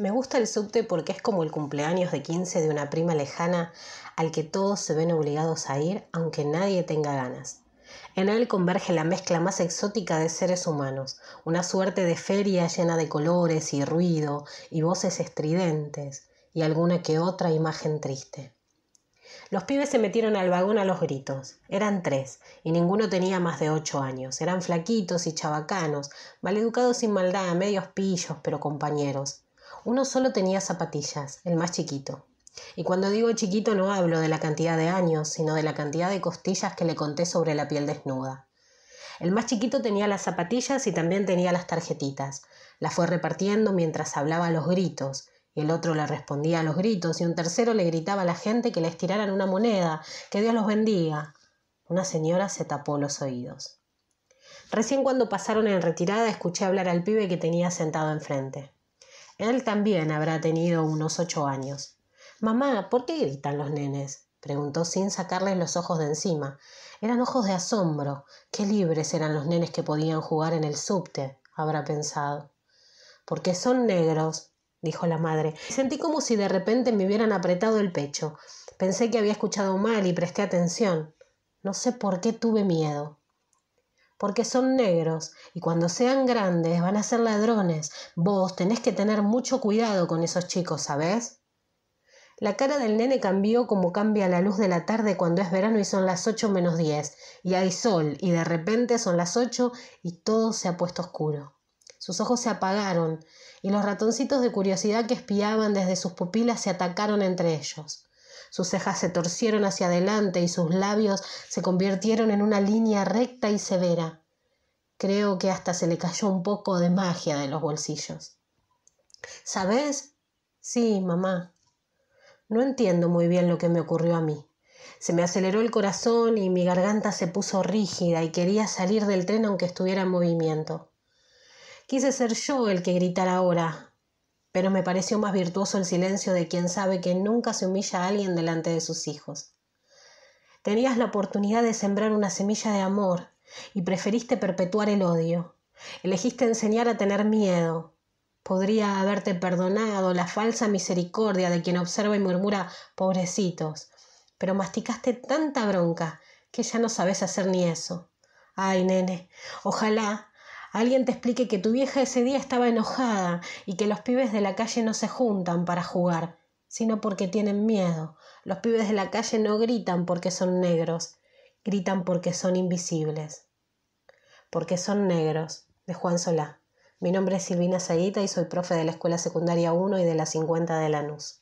Me gusta el subte porque es como el cumpleaños de 15 de una prima lejana al que todos se ven obligados a ir aunque nadie tenga ganas. En él converge la mezcla más exótica de seres humanos, una suerte de feria llena de colores y ruido y voces estridentes y alguna que otra imagen triste. Los pibes se metieron al vagón a los gritos. Eran tres, y ninguno tenía más de ocho años. Eran flaquitos y chabacanos, maleducados sin maldad, medios pillos, pero compañeros. Uno solo tenía zapatillas, el más chiquito. Y cuando digo chiquito no hablo de la cantidad de años, sino de la cantidad de costillas que le conté sobre la piel desnuda. El más chiquito tenía las zapatillas y también tenía las tarjetitas. Las fue repartiendo mientras hablaba los gritos, y el otro le respondía a los gritos, y un tercero le gritaba a la gente que le estiraran una moneda, que Dios los bendiga. Una señora se tapó los oídos. Recién cuando pasaron en retirada escuché hablar al pibe que tenía sentado enfrente. Él también habrá tenido unos ocho años. Mamá, ¿por qué gritan los nenes? preguntó sin sacarles los ojos de encima. Eran ojos de asombro. Qué libres eran los nenes que podían jugar en el subte, habrá pensado. Porque son negros, dijo la madre. Sentí como si de repente me hubieran apretado el pecho. Pensé que había escuchado mal y presté atención. No sé por qué tuve miedo porque son negros y cuando sean grandes van a ser ladrones. Vos tenés que tener mucho cuidado con esos chicos, ¿sabés? La cara del nene cambió como cambia la luz de la tarde cuando es verano y son las 8 menos 10, y hay sol, y de repente son las 8 y todo se ha puesto oscuro. Sus ojos se apagaron, y los ratoncitos de curiosidad que espiaban desde sus pupilas se atacaron entre ellos. Sus cejas se torcieron hacia adelante y sus labios se convirtieron en una línea recta y severa. Creo que hasta se le cayó un poco de magia de los bolsillos. ¿Sabes? Sí, mamá. No entiendo muy bien lo que me ocurrió a mí. Se me aceleró el corazón y mi garganta se puso rígida y quería salir del tren aunque estuviera en movimiento. Quise ser yo el que gritara ahora, pero me pareció más virtuoso el silencio de quien sabe que nunca se humilla a alguien delante de sus hijos. Tenías la oportunidad de sembrar una semilla de amor y preferiste perpetuar el odio. Elegiste enseñar a tener miedo. Podría haberte perdonado la falsa misericordia de quien observa y murmura pobrecitos, pero masticaste tanta bronca que ya no sabes hacer ni eso. Ay, nene, ojalá alguien te explique que tu vieja ese día estaba enojada y que los pibes de la calle no se juntan para jugar, sino porque tienen miedo. Los pibes de la calle no gritan porque son negros, gritan porque son invisibles. Porque son negros, de Juan Solá. Mi nombre es Silvina Zaguita y soy profe de la Escuela Secundaria 1 y de la 50 de Lanús.